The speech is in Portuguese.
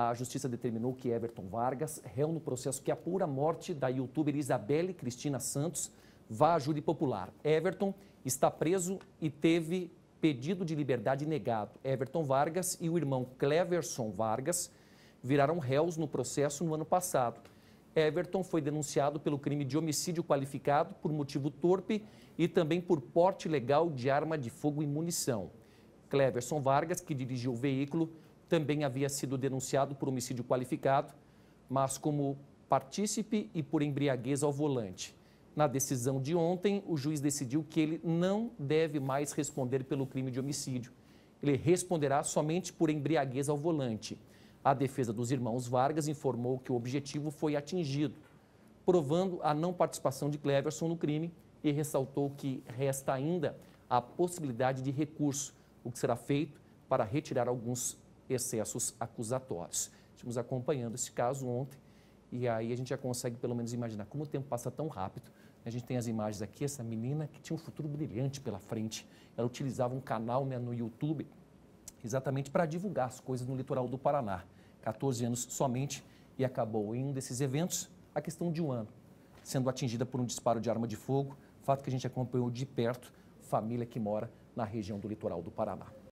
A justiça determinou que Everton Vargas, réu no processo que apura a morte da youtuber Isabelle Cristina Santos, vá à júri popular. Everton está preso e teve pedido de liberdade negado. Everton Vargas e o irmão Cleverson Vargas viraram réus no processo no ano passado. Everton foi denunciado pelo crime de homicídio qualificado por motivo torpe e também por porte legal de arma de fogo e munição. Cleverson Vargas, que dirigiu o veículo, também havia sido denunciado por homicídio qualificado, mas como partícipe e por embriaguez ao volante. Na decisão de ontem, o juiz decidiu que ele não deve mais responder pelo crime de homicídio. Ele responderá somente por embriaguez ao volante. A defesa dos irmãos Vargas informou que o objetivo foi atingido, provando a não participação de Cleverson no crime e ressaltou que resta ainda a possibilidade de recurso, o que será feito para retirar alguns excessos acusatórios. Estamos acompanhando esse caso ontem e aí a gente já consegue pelo menos imaginar como o tempo passa tão rápido. A gente tem as imagens aqui, essa menina que tinha um futuro brilhante pela frente. Ela utilizava um canal né, no YouTube exatamente para divulgar as coisas no litoral do Paraná. 14 anos somente e acabou em um desses eventos a questão de um ano, sendo atingida por um disparo de arma de fogo, fato que a gente acompanhou de perto, família que mora na região do litoral do Paraná.